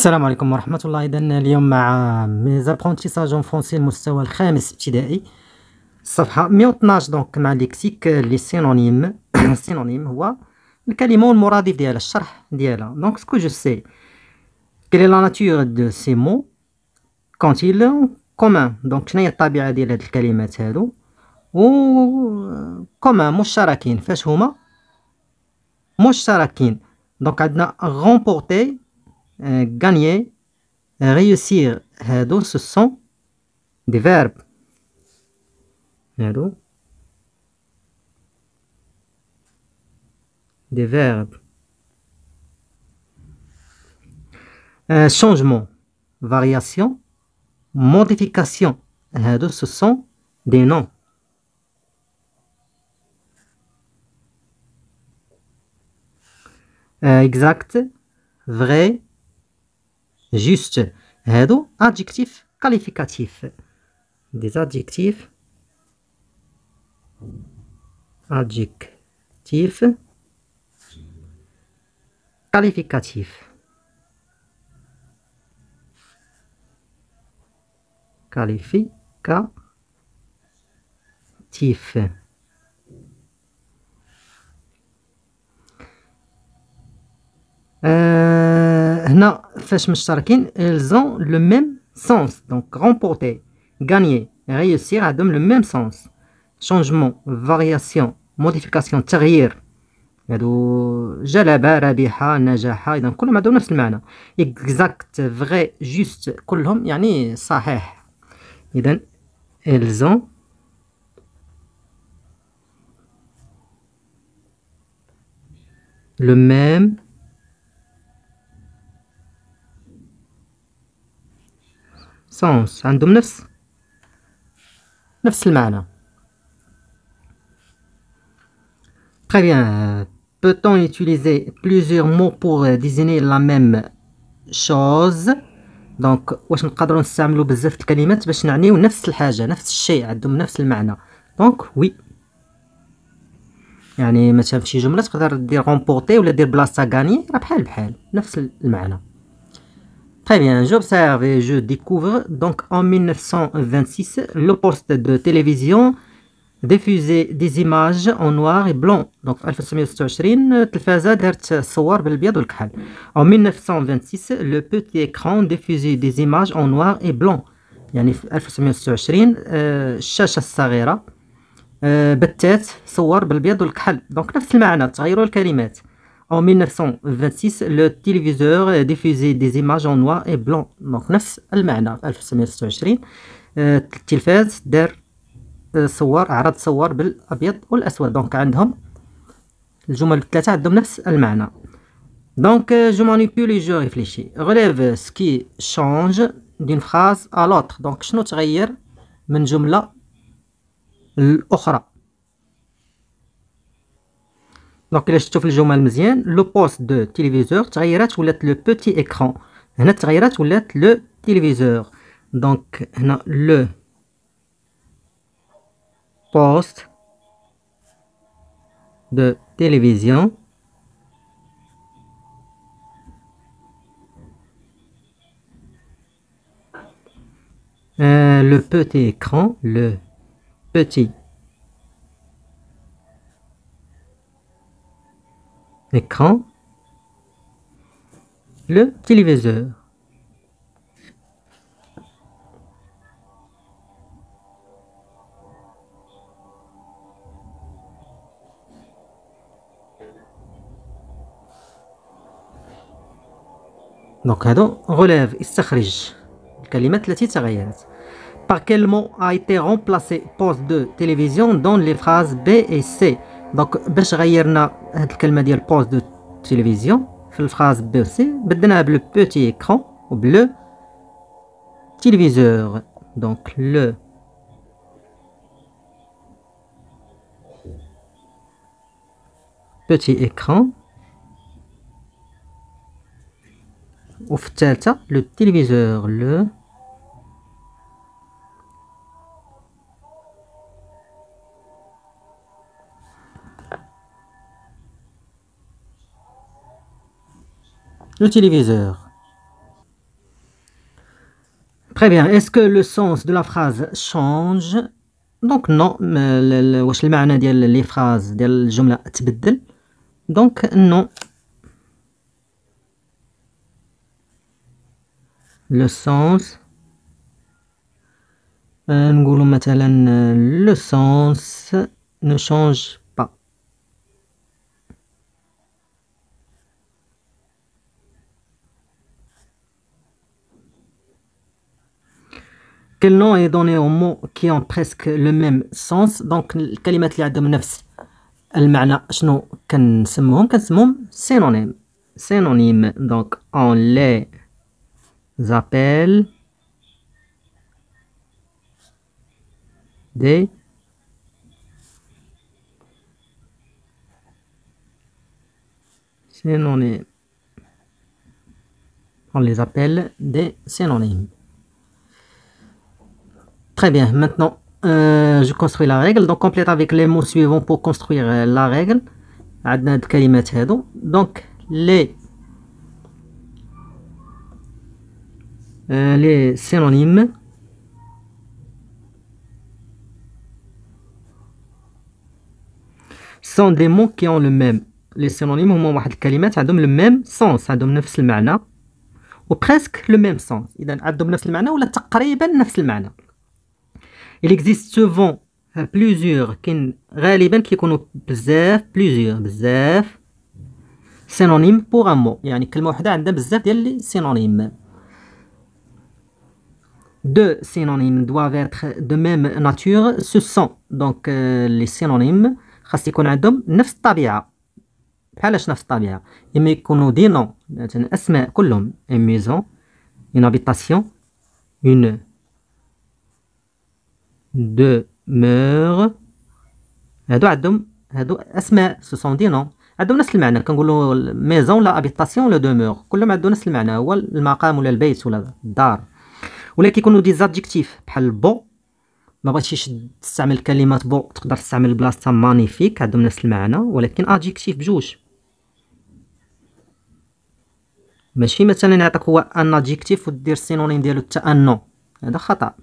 السلام عليكم ورحمة الله إذا اليوم مع ميزابرونتيساج اون فرونسي المستوى الخامس ابتدائي الصفحة 112 دونك مع ليكسيك لي سينونيم سينونيم هو الكلمة والمرادف ديالها الشرح ديالها دونك سكو جو سي كيلي لا ناتور دو سي مو كونتيل كومان دونك شناهي الطبيعة ديال هاد الكلمات هادو و كومان مشتركين فاش هما مشتركين دونك عندنا غومبورتي Euh, gagner, euh, réussir. Hado, euh, ce sont des verbes. Des verbes. changement, variation, modification. Hado, ce sont des noms. exact, vrai, juste. هادو adjectif qualificatif. Des adjectifs. Adjectif. Qualificatif. Qualificatif. Euh, non elles ont le même sens. Donc, remporter, gagner, réussir, elles ont le même sens. Changement, variation, modification, تغيير. exact vrai juste elles ont le même سونس عندهم نفس نفس المعنى Très bien. Peut-on utiliser plusieurs mots pour désigner la même chose دونك واش نقدروا نستعملوا بزاف الكلمات باش نعنيو نفس الحاجه نفس الشيء عندهم نفس المعنى دونك وي يعني مثلا في شي جمله تقدر دير غومبورتي ولا دير بلاصه غاني راه بحال بحال نفس المعنى Très bien, j'observe et je découvre donc en 1926 le poste de télévision diffusait des images en noir et blanc donc 1926 des en 1926 le petit écran diffusait des images en noir et blanc يعني في 1926 صور والكحل en 1926, le téléviseur diffusait des images en noir et blanc. Donc, نفس المعنى 1926 التلفاز دار صور عرض صور بالابيض والاسود دونك عندهم الجمل الثلاثه عندهم نفس المعنى Donc, euh, je manipule et je réfléchis. Relève ce qui change d'une phrase à l'autre. Donc, شنو تغير من à l'autre دونك الا شفتوا في الجمل مزيان لو بوست دو تيليفزيور تغيرات ولات لو بوتي ايكران هنا تغيرات ولات لو تيليفزيور دونك هنا لو بوست دو تيليفزيون Euh, le petit écran, le petit écran, le téléviseur. Donc, on relève, استخرج la Par quel mot a été remplacé poste de télévision dans les phrases B et C donc, pour a ce que l'on appelle de télévision, dans la phrase BC, nous allons le petit écran ou le téléviseur. Donc, le petit écran ou peut-être le téléviseur. Le le téléviseur. Très bien. Est-ce que le sens de la phrase change Donc non. واش المعنى ديال les phrases ديال الجمله تبدل Donc non. Le sens. نقولوا euh, مثلا le sens ne change quel nom est donné aux mots qui ont presque le même sens Donc, دونك الكلمات اللي عندهم نفس المعنى شنو كنسموهم كنسموهم Synonyme. Synonyme. Donc, on les appelle des synonymes. On les appelle des synonymes. Très bien, maintenant, euh, je construis la règle. Donc, complète avec les mots suivants pour construire euh, la règle. Donc, les, euh, les synonymes. sont des mots qui ont le même les synonymes هما واحد الكلمات le même sens عندهم نفس المعنى presque même sens sens. اذا عندهم نفس المعنى ولا تقريبا نفس المعنى il existe souvent plusieurs كاين غالبا كيكونوا بزاف plusieurs بزاف synonyme pour un mot يعني كلمه واحده عندها بزاف ديال لي سينونيم deux synonymes doivent être de même nature ce sont donc euh, les synonymes خاص يكون عندهم نفس الطبيعه بحالاش نفس الطبيعه اما يكونوا دي نون مثلا اسماء كلهم اون ميزون اون هابيتاسيون دو مور هادو عندهم هادو اسماء سو سون دي نون عندهم نفس المعنى كنقولوا ميزون ولا ابيتاسيون ولا دومور كلهم عندهم نفس المعنى هو المقام ولا البيت ولا الدار ولا كيكونوا دي زادجيكتيف بحال بو ما بغيتيش تستعمل كلمه بو تقدر تستعمل بلاصتها مانيفيك عندهم نفس المعنى ولكن ادجيكتيف بجوج ماشي مثلا يعطيك هو ان ادجيكتيف ودير سينونيم ديالو حتى هذا خطا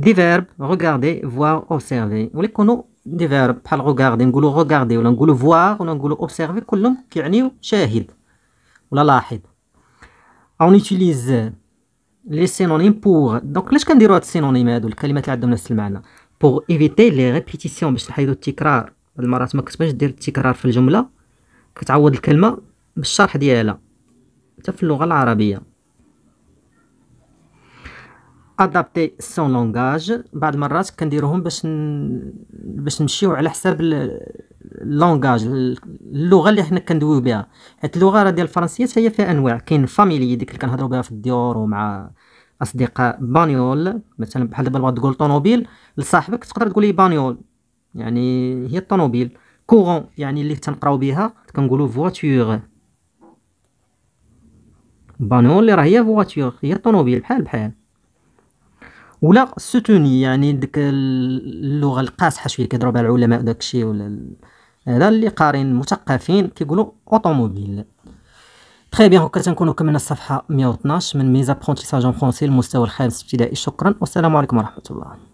دي فيرب غوغاردي فوار اوبسيرفي ولكونوا دي فيرب بحال غوغاردي نقولوا غوغاردي ولا نقولوا فوار ولا نقولوا اوبسيرفي كلهم كيعنيو شاهد ولا لاحظ اون يوتيليز لي سينونيم بور دونك علاش كنديروا هاد السينونيم هادو الكلمات اللي عندهم نفس المعنى بور ايفيتي لي ريبيتيسيون باش نحيدو التكرار بعض المرات ما كتبغيش دير التكرار في الجمله كتعوض الكلمه بالشرح ديالها حتى في اللغه العربيه ادابتي سون لونغاج بعض المرات كنديروهم باش ن... باش نمشيو على حساب اللونغاج اللغه اللي حنا كندويو بها حيت اللغه راه ديال الفرنسيه هي فيها انواع كاين فاميلي ديك اللي كنهضروا بها في الديور ومع اصدقاء بانيول مثلا بحال دابا بغا تقول طوموبيل لصاحبك تقدر تقول ليه بانيول يعني هي الطوموبيل كورون يعني اللي تنقراو بها كنقولوا فواتور بانيول اللي راه هي فواتور هي الطوموبيل بحال بحال ولا سوتوني يعني ديك اللغه القاصحه شويه كيهضروا بها العلماء وداك الشيء ولا هذا اللي قارين مثقفين كيقولوا اوطوموبيل تري بيان هكا تنكونوا كملنا الصفحه 112 من ميزابرونتيساج اون فرونسي المستوى الخامس ابتدائي شكرا والسلام عليكم ورحمه الله